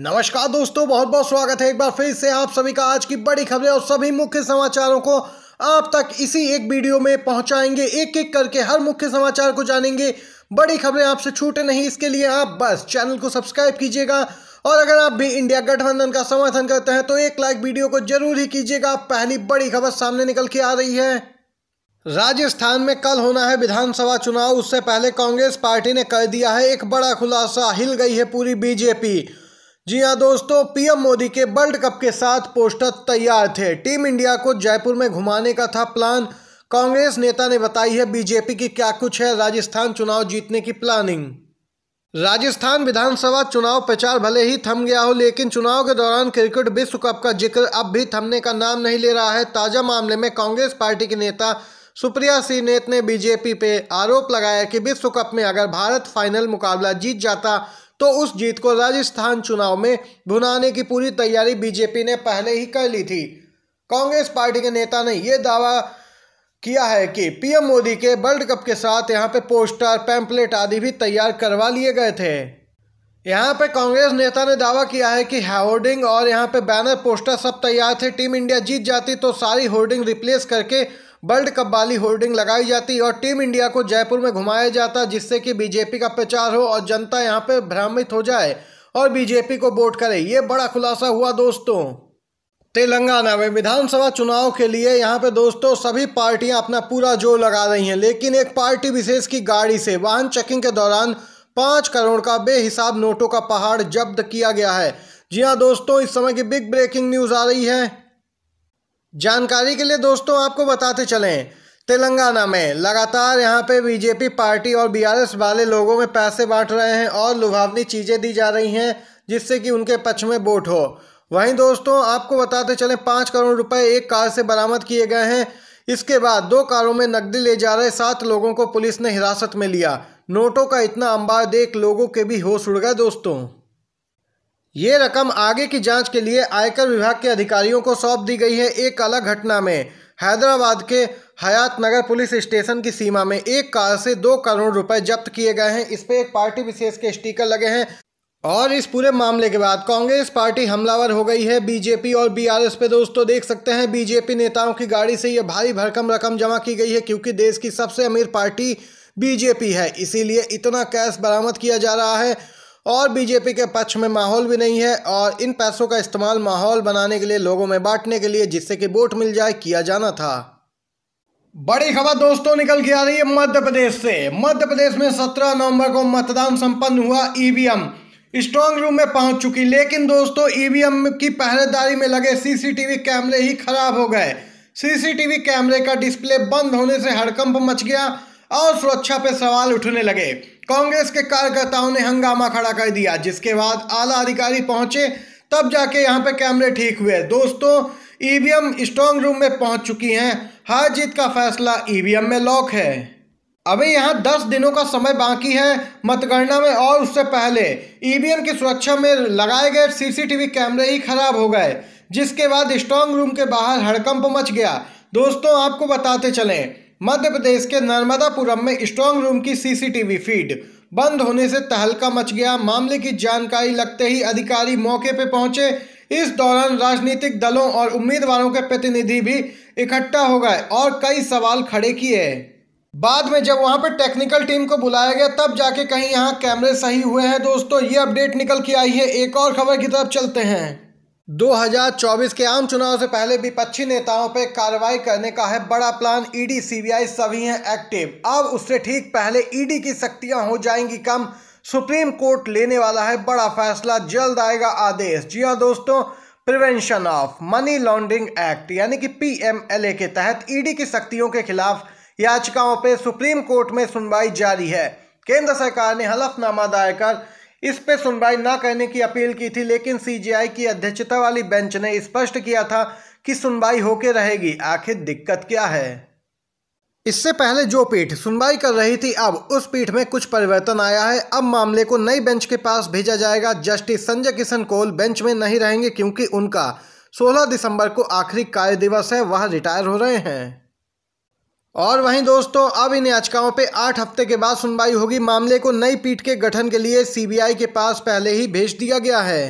नमस्कार दोस्तों बहुत बहुत स्वागत है एक बार फिर से आप सभी का आज की बड़ी खबरें और सभी मुख्य समाचारों को आप तक इसी एक वीडियो में पहुंचाएंगे एक एक करके हर मुख्य समाचार को जानेंगे बड़ी खबरें आपसे छूटे नहीं इसके लिए आप बस चैनल को सब्सक्राइब कीजिएगा और अगर आप भी इंडिया गठबंधन का समर्थन करते हैं तो एक लाइक वीडियो को जरूर ही कीजिएगा पहली बड़ी खबर सामने निकल के आ रही है राजस्थान में कल होना है विधानसभा चुनाव उससे पहले कांग्रेस पार्टी ने कर दिया है एक बड़ा खुलासा हिल गई है पूरी बीजेपी जी हां दोस्तों पीएम मोदी के वर्ल्ड कप के साथ पोस्टर तैयार थे टीम इंडिया को जयपुर में घुमाने का था प्लान कांग्रेस नेता ने बताई है बीजेपी की क्या कुछ है राजस्थान चुनाव जीतने की प्लानिंग राजस्थान विधानसभा चुनाव प्रचार भले ही थम गया हो लेकिन चुनाव के दौरान क्रिकेट विश्व कप का जिक्र अब भी थमने का नाम नहीं ले रहा है ताज़ा मामले में कांग्रेस पार्टी के नेता सुप्रिया सिंह नेत ने बीजेपी पे आरोप लगाया कि विश्व कप में अगर भारत फाइनल मुकाबला जीत जाता तो उस जीत को राजस्थान चुनाव में भुनाने की पूरी तैयारी बीजेपी ने पहले ही कर ली थी कांग्रेस पार्टी के नेता ने यह दावा किया है कि पीएम मोदी के वर्ल्ड कप के साथ यहाँ पे पोस्टर पैम्पलेट आदि भी तैयार करवा लिए गए थे यहाँ पे कांग्रेस नेता ने दावा किया है कि होर्डिंग और यहाँ पे बैनर पोस्टर सब तैयार थे टीम इंडिया जीत जाती तो सारी होर्डिंग रिप्लेस करके वर्ल्ड कप वाली होर्डिंग लगाई जाती और टीम इंडिया को जयपुर में घुमाया जाता जिससे कि बीजेपी का प्रचार हो और जनता यहाँ पर भ्रमित हो जाए और बीजेपी को वोट करे ये बड़ा खुलासा हुआ दोस्तों तेलंगाना में विधानसभा चुनाव के लिए यहाँ पे दोस्तों सभी पार्टियां अपना पूरा जोर लगा रही हैं लेकिन एक पार्टी विशेष की गाड़ी से वाहन चेकिंग के दौरान पाँच करोड़ का बेहिसाब नोटों का पहाड़ जब्त किया गया है जी हाँ दोस्तों इस समय की बिग ब्रेकिंग न्यूज़ आ रही है जानकारी के लिए दोस्तों आपको बताते चलें तेलंगाना में लगातार यहाँ पे बीजेपी पार्टी और बीआरएस वाले लोगों में पैसे बांट रहे हैं और लुभावनी चीज़ें दी जा रही हैं जिससे कि उनके पक्ष में वोट हो वहीं दोस्तों आपको बताते चलें पाँच करोड़ रुपए एक कार से बरामद किए गए हैं इसके बाद दो कारों में नकदी ले जा रहे सात लोगों को पुलिस ने हिरासत में लिया नोटों का इतना अंबार देख लोगों के भी होश उड़ गए दोस्तों ये रकम आगे की जांच के लिए आयकर विभाग के अधिकारियों को सौंप दी गई है एक अलग घटना में हैदराबाद के हयात नगर पुलिस स्टेशन की सीमा में एक कार से दो करोड़ रुपए जब्त किए गए हैं इस पर एक पार्टी विशेष के स्टिकर लगे हैं और इस पूरे मामले के बाद कांग्रेस पार्टी हमलावर हो गई है बीजेपी और बीआरएस पे दोस्तों देख सकते हैं बीजेपी नेताओं की गाड़ी से ये भारी भरकम रकम जमा की गई है क्योंकि देश की सबसे अमीर पार्टी बीजेपी है इसीलिए इतना कैश बरामद किया जा रहा है और बीजेपी के पक्ष में माहौल भी नहीं है और इन पैसों का इस्तेमाल माहौल बनाने के लिए लोगों में बांटने के लिए जिससे कि वोट मिल जाए किया जाना था बड़ी खबर दोस्तों निकल के आ रही है मध्य प्रदेश से मध्य प्रदेश में 17 नवंबर को मतदान संपन्न हुआ ईवीएम स्ट्रांग रूम में पहुंच चुकी लेकिन दोस्तों ईवीएम की पहरेदारी में लगे सीसीटीवी कैमरे ही खराब हो गए सीसीटीवी कैमरे का डिस्प्ले बंद होने से हड़कंप मच गया और सुरक्षा पे सवाल उठने लगे कांग्रेस के कार्यकर्ताओं ने हंगामा खड़ा कर दिया जिसके बाद आला अधिकारी पहुंचे तब जाके यहाँ पे कैमरे ठीक हुए दोस्तों ईवीएम स्ट्रांग रूम में पहुंच चुकी हैं हार जीत का फैसला ईवीएम e में लॉक है अभी यहाँ दस दिनों का समय बाकी है मतगणना में और उससे पहले ईवीएम e की सुरक्षा में लगाए गए सीसीटीवी कैमरे ही खराब हो गए जिसके बाद स्ट्रांग रूम के बाहर हड़कंप मच गया दोस्तों आपको बताते चलें मध्य प्रदेश के नर्मदापुरम में स्ट्रांग रूम की सीसीटीवी फीड बंद होने से तहलका मच गया मामले की जानकारी लगते ही अधिकारी मौके पर पहुंचे इस दौरान राजनीतिक दलों और उम्मीदवारों के प्रतिनिधि भी इकट्ठा हो गए और कई सवाल खड़े किए बाद में जब वहां पर टेक्निकल टीम को बुलाया गया तब जाके कहीं यहाँ कैमरे सही हुए हैं दोस्तों ये अपडेट निकल के आई है एक और खबर की तरफ चलते हैं 2024 के आम चुनाव से पहले विपक्षी नेताओं पर कार्रवाई करने का है बड़ा प्लान ईडी सीबीआई सभी हैं एक्टिव अब उससे ठीक पहले ईडी की शक्तियां हो जाएंगी कम सुप्रीम कोर्ट लेने वाला है बड़ा फैसला जल्द आएगा आदेश जी हां दोस्तों prevention of money laundering act यानी कि पीएमएलए के तहत ईडी की शक्तियों के खिलाफ याचिकाओं पर सुप्रीम कोर्ट में सुनवाई जारी है केंद्र सरकार ने हलफनामा दायर कर इस पे सुनवाई न करने की अपील की थी लेकिन सीजीआई की अध्यक्षता वाली बेंच ने स्पष्ट किया था कि सुनवाई होके रहेगी आखिर दिक्कत क्या है इससे पहले जो पीठ सुनवाई कर रही थी अब उस पीठ में कुछ परिवर्तन आया है अब मामले को नई बेंच के पास भेजा जाएगा जस्टिस संजय किशन कोल बेंच में नहीं रहेंगे क्योंकि उनका 16 दिसंबर को आखिरी कार्य दिवस है वह रिटायर हो रहे हैं और वहीं दोस्तों अब इन याचिकाओं पर आठ हफ्ते के बाद सुनवाई होगी मामले को नई पीठ के गठन के लिए सीबीआई के पास पहले ही भेज दिया गया है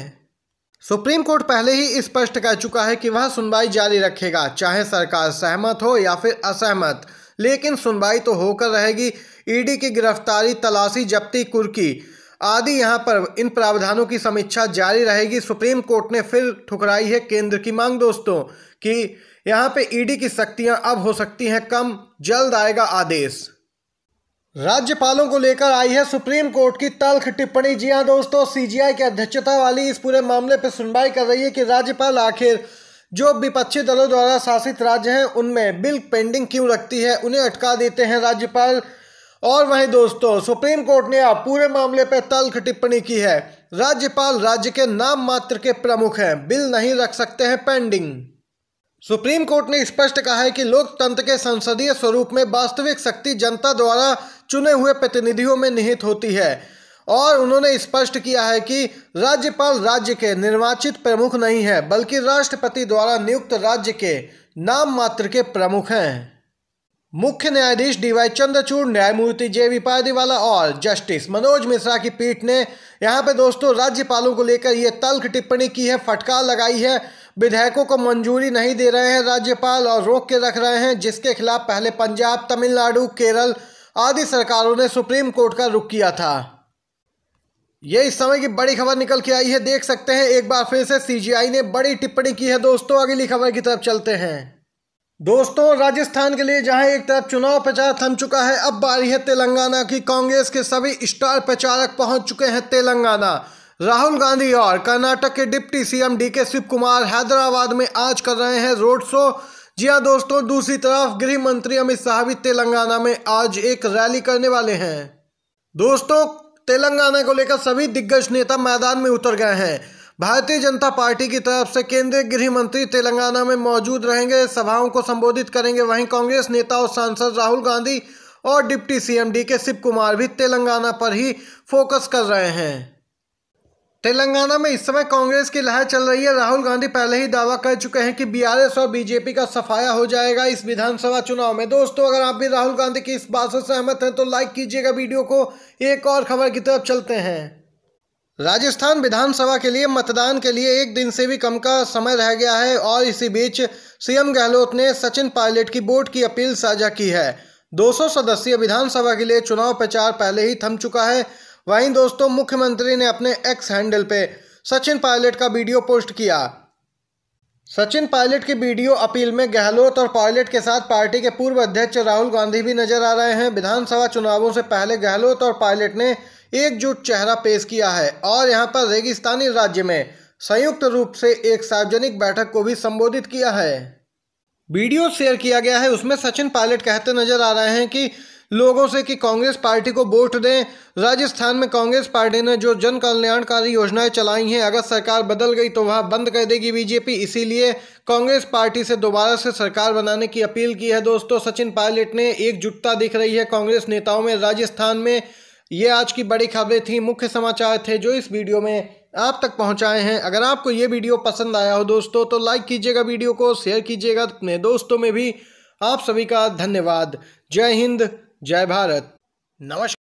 सुप्रीम कोर्ट पहले ही स्पष्ट कर चुका है कि वह सुनवाई जारी रखेगा चाहे सरकार सहमत हो या फिर असहमत लेकिन सुनवाई तो होकर रहेगी ईडी की गिरफ्तारी तलाशी जब्ती कुर्की आदि यहां पर इन प्रावधानों की समीक्षा जारी रहेगी सुप्रीम कोर्ट ने फिर ठुकराई है केंद्र की मांग दोस्तों कि यहां पे ईडी की शक्तियां अब हो सकती हैं कम जल्द आएगा आदेश राज्यपालों को लेकर आई है सुप्रीम कोर्ट की तल्ख टिप्पणी जी हाँ दोस्तों सीजीआई की अध्यक्षता वाली इस पूरे मामले पर सुनवाई कर रही है कि राज्यपाल आखिर जो विपक्षी दलों द्वारा शासित राज्य हैं उनमें बिल पेंडिंग क्यों रखती है उन्हें अटका देते हैं राज्यपाल और वहीं दोस्तों सुप्रीम कोर्ट ने अब पूरे मामले पर तल्ख टिप्पणी की है राज्यपाल राज्य के नाम मात्र के प्रमुख हैं बिल नहीं रख सकते हैं पेंडिंग सुप्रीम कोर्ट ने स्पष्ट कहा है कि लोकतंत्र के संसदीय स्वरूप में वास्तविक शक्ति जनता द्वारा चुने हुए प्रतिनिधियों में निहित होती है और उन्होंने स्पष्ट किया है कि राज्यपाल राज्य के निर्वाचित प्रमुख नहीं है बल्कि राष्ट्रपति द्वारा नियुक्त राज्य के नाम मात्र के प्रमुख हैं मुख्य न्यायाधीश डीवाई चंद्रचूड़ न्यायमूर्ति जे वी पायदीवाला और जस्टिस मनोज मिश्रा की पीठ ने यहाँ पे दोस्तों राज्यपालों को लेकर यह तल्ख टिप्पणी की है फटकार लगाई है विधेयकों को मंजूरी नहीं दे रहे हैं राज्यपाल और रोक के रख रहे हैं जिसके खिलाफ पहले पंजाब तमिलनाडु केरल आदि सरकारों ने सुप्रीम कोर्ट का रुख किया था ये इस समय की बड़ी खबर निकल के आई है देख सकते हैं एक बार फिर से सीजीआई ने बड़ी टिप्पणी की है दोस्तों अगली खबर की तरफ चलते हैं दोस्तों राजस्थान के लिए जहां एक तरफ चुनाव प्रचार थम चुका है अब बारी है तेलंगाना की कांग्रेस के सभी स्टार प्रचारक पहुंच चुके हैं तेलंगाना राहुल गांधी और कर्नाटक के deputy CM DK Shiv Kumar Hyderabad में आज कर रहे हैं रोड शो जी हाँ दोस्तों दूसरी तरफ गृह मंत्री अमित शाह भी तेलंगाना में आज एक रैली करने वाले हैं दोस्तों तेलंगाना को लेकर सभी दिग्गज नेता मैदान में उतर गए हैं भारतीय जनता पार्टी की तरफ से केंद्रीय गृह मंत्री तेलंगाना में मौजूद रहेंगे सभाओं को संबोधित करेंगे वहीं कांग्रेस नेता और सांसद राहुल गांधी और डिप्टी सीएम डी के शिव कुमार भी तेलंगाना पर ही फोकस कर रहे हैं तेलंगाना में इस समय कांग्रेस की लहर चल रही है राहुल गांधी पहले ही दावा कर चुके हैं कि बीआरएस और बीजेपी का सफाया हो जाएगा इस विधानसभा चुनाव में दोस्तों अगर आप भी राहुल गांधी की इस बात से सहमत हैं तो लाइक कीजिएगा वीडियो को एक और खबर की तरफ चलते हैं राजस्थान विधानसभा के लिए मतदान के लिए एक दिन से भी कम का समय रह गया है और इसी बीच सीएम गहलोत ने सचिन पायलट की बोर्ड की अपील साझा की है 200 सदस्यीय विधानसभा के लिए चुनाव प्रचार पहले ही थम चुका है वहीं दोस्तों मुख्यमंत्री ने अपने एक्स हैंडल पे सचिन पायलट का वीडियो पोस्ट किया सचिन पायलट की वीडियो अपील में गहलोत और पायलट के साथ पार्टी के पूर्व अध्यक्ष राहुल गांधी भी नजर आ रहे हैं विधानसभा चुनावों से पहले गहलोत और पायलट ने एकजुट चेहरा पेश किया है और यहां पर रेगिस्तानी राज्य में संयुक्त रूप से एक सार्वजनिक बैठक को भी संबोधित किया है वीडियो शेयर किया गया है उसमें सचिन पायलट कहते नजर आ रहे हैं कि लोगों से कि कांग्रेस पार्टी को वोट दें राजस्थान में कांग्रेस पार्टी ने जो जन कल्याणकारी योजनाएं चलाई हैं अगर सरकार बदल गई तो वह बंद कर देगी बीजेपी इसीलिए कांग्रेस पार्टी से दोबारा से सरकार बनाने की अपील की है दोस्तों सचिन पायलट ने एकजुटता दिख रही है कांग्रेस नेताओं में राजस्थान में ये आज की बड़ी खबरें थी मुख्य समाचार थे जो इस वीडियो में आप तक पहुंचाए हैं अगर आपको ये वीडियो पसंद आया हो दोस्तों तो लाइक कीजिएगा वीडियो को शेयर कीजिएगा अपने दोस्तों में भी आप सभी का धन्यवाद जय हिंद जय भारत नमस्कार